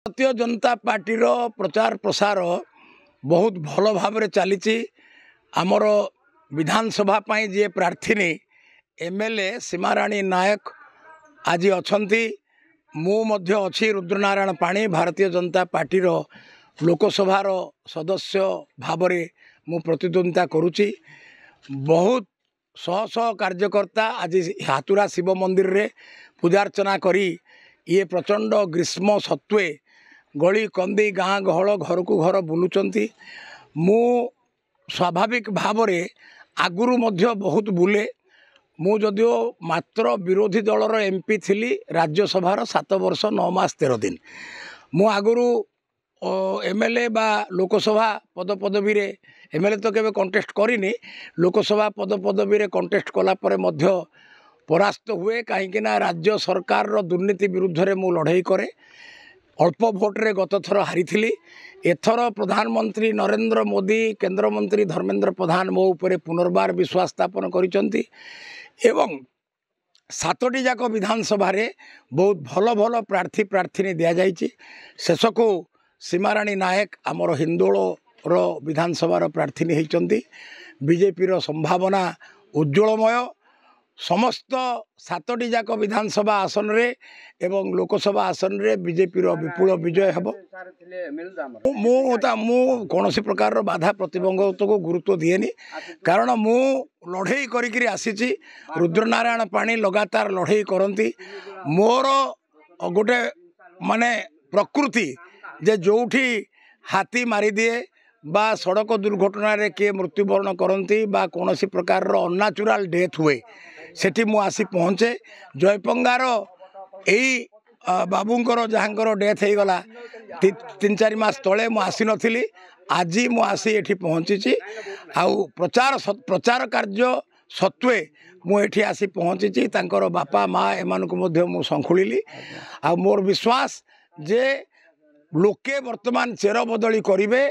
ଭାରତୀୟ ଜନତା ପାର୍ଟିର ପ୍ରଚାର ପ୍ରସାର ବହୁତ ଭଲ ଭାବରେ ଚାଲିଛି ଆମର ବିଧାନସଭା ପାଇଁ ଯିଏ ପ୍ରାର୍ଥିନୀ M L A Seemarani Nayak ଆଜି ଅଛନ୍ତି ମୁଁ ମଧ୍ୟ ଅଛି ରୁଦ୍ରନାରାୟଣ ପାଣି ଭାରତୀୟ ଜନତା ପାର୍ଟିର ଲୋକସଭାର ସଦସ୍ୟ ଭାବରେ ମୁଁ ପ୍ରତିଦ୍ୱନ୍ଦ୍ୱିତା କରୁଛି ବହୁତ ଶହ ଶହ କାର୍ଯ୍ୟକର୍ତ୍ତା ଆଜି ହାତୁରା ଶିବ ମନ୍ଦିରରେ ପୂଜାର୍ଚ୍ଚନା କରି ଇଏ ପ୍ରଚଣ୍ଡ ଗ୍ରୀଷ୍ମ ସତ୍ତ୍ୱେ ଗଳି କନ୍ଦି ଗାଁ ଗହଳ ଘରକୁ ଘର ବୁଲୁଛନ୍ତି ମୁଁ ସ୍ୱାଭାବିକ ଭାବରେ ଆଗରୁ ମଧ୍ୟ ବହୁତ ବୁଲେ ମୁଁ ଯଦିଓ ମାତ୍ର ବିରୋଧୀ ଦଳର ଏମ୍ ପି ଥିଲି ରାଜ୍ୟସଭାର ସାତ ବର୍ଷ ନଅ ମାସ ତେର ଦିନ ମୁଁ ଆଗରୁ ଏମ୍ ଏଲ୍ ଏ ବା ଲୋକସଭା ପଦପଦବୀରେ ଏମ୍ ଏଲ୍ ଏ ତ କେବେ କଣ୍ଟେଷ୍ଟ କରିନି ଲୋକସଭା ପଦପଦବୀରେ କଣ୍ଟେଷ୍ଟ କଲା ପରେ ମଧ୍ୟ ପରାସ୍ତ ହୁଏ କାହିଁକିନା ରାଜ୍ୟ ସରକାରର ଦୁର୍ନୀତି ବିରୁଦ୍ଧରେ ମୁଁ ଲଢ଼େଇ କରେ ଅଳ୍ପ ଭୋଟରେ ଗତଥର ହାରିଥିଲି ଏଥର ପ୍ରଧାନମନ୍ତ୍ରୀ ନରେନ୍ଦ୍ର ମୋଦି କେନ୍ଦ୍ରମନ୍ତ୍ରୀ ଧର୍ମେନ୍ଦ୍ର ପ୍ରଧାନ ମୋ ଉପରେ ପୁନର୍ବାର ବିଶ୍ୱାସ ସ୍ଥାପନ କରିଛନ୍ତି ଏବଂ ସାତଟି ଯାକ ବିଧାନସଭାରେ ବହୁତ ଭଲ ଭଲ ପ୍ରାର୍ଥୀ ପ୍ରାର୍ଥିନୀ ଦିଆଯାଇଛି ଶେଷକୁ ସୀମାରାଣୀ ନାୟକ ଆମର ହିନ୍ଦୋଳର ବିଧାନସଭାର ପ୍ରାର୍ଥିନୀ ହୋଇଛନ୍ତି ବିଜେପିର ସମ୍ଭାବନା ଉଜ୍ଜଳମୟ ସମସ୍ତ ସାତଟି ଯାକ ବିଧାନସଭା ଆସନରେ ଏବଂ ଲୋକସଭା ଆସନରେ ବିଜେପିର ବିପୁଳ ବିଜୟ ହେବ ମୁଁ ତା ମୁଁ କୌଣସି ପ୍ରକାରର ବାଧା ପ୍ରତିବନ୍ଧକକୁ ଗୁରୁତ୍ୱ ଦିଏନି କାରଣ ମୁଁ ଲଢ଼େଇ କରିକିରି ଆସିଛି ରୁଦ୍ରନାରାୟଣ ପାଣି ଲଗାତାର ଲଢ଼େଇ କରନ୍ତି ମୋର ଗୋଟେ ମାନେ ପ୍ରକୃତି ଯେ ଯେଉଁଠି ହାତୀ ମାରିଦିଏ ବା ସଡ଼କ ଦୁର୍ଘଟଣାରେ କିଏ ମୃତ୍ୟୁବରଣ କରନ୍ତି ବା କୌଣସି ପ୍ରକାରର ଅନ୍ନାଚୁରାଲ୍ ଡେଥ୍ ହୁଏ ସେଠି ମୁଁ ଆସି ପହଞ୍ଚେ ଜୟପଙ୍ଗାର ଏଇ ବାବୁଙ୍କର ଯାହାଙ୍କର ଡେଥ୍ ହେଇଗଲା ତିନି ଚାରି ମାସ ତଳେ ମୁଁ ଆସିନଥିଲି ଆଜି ମୁଁ ଆସି ଏଠି ପହଞ୍ଚିଛି ଆଉ ପ୍ରଚାର ପ୍ରଚାର କାର୍ଯ୍ୟ ସତ୍ତ୍ୱେ ମୁଁ ଏଠି ଆସି ପହଞ୍ଚିଛି ତାଙ୍କର ବାପା ମା ଏମାନଙ୍କୁ ମଧ୍ୟ ମୁଁ ଶଙ୍ଖୁଳିଲି ଆଉ ମୋର ବିଶ୍ୱାସ ଯେ ଲୋକେ ବର୍ତ୍ତମାନ ଚେର ବଦଳି କରିବେ